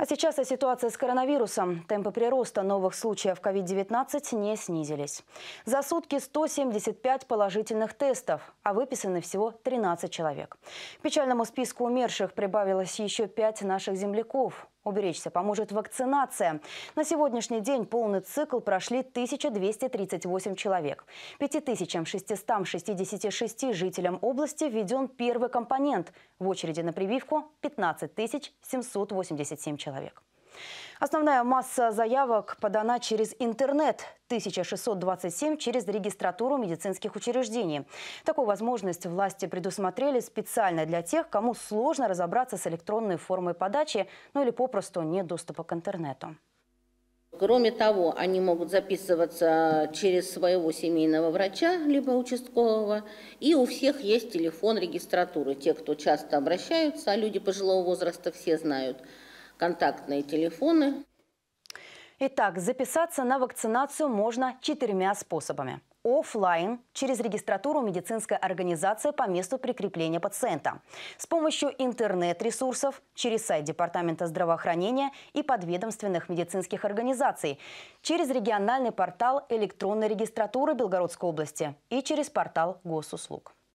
А сейчас о ситуации с коронавирусом. Темпы прироста новых случаев COVID-19 не снизились. За сутки 175 положительных тестов, а выписаны всего 13 человек. К печальному списку умерших прибавилось еще 5 наших земляков. Уберечься поможет вакцинация. На сегодняшний день полный цикл прошли 1238 человек. 5666 жителям области введен первый компонент. В очереди на прививку 15 787 человек. Основная масса заявок подана через интернет. 1627 через регистратуру медицинских учреждений. Такую возможность власти предусмотрели специально для тех, кому сложно разобраться с электронной формой подачи, ну или попросту нет доступа к интернету. Кроме того, они могут записываться через своего семейного врача, либо участкового. И у всех есть телефон регистратуры. Те, кто часто обращаются, а люди пожилого возраста все знают – контактные телефоны. Итак, записаться на вакцинацию можно четырьмя способами. Оффлайн через регистратуру медицинской организации по месту прикрепления пациента, с помощью интернет-ресурсов, через сайт Департамента здравоохранения и подведомственных медицинских организаций, через региональный портал электронной регистратуры Белгородской области и через портал госуслуг.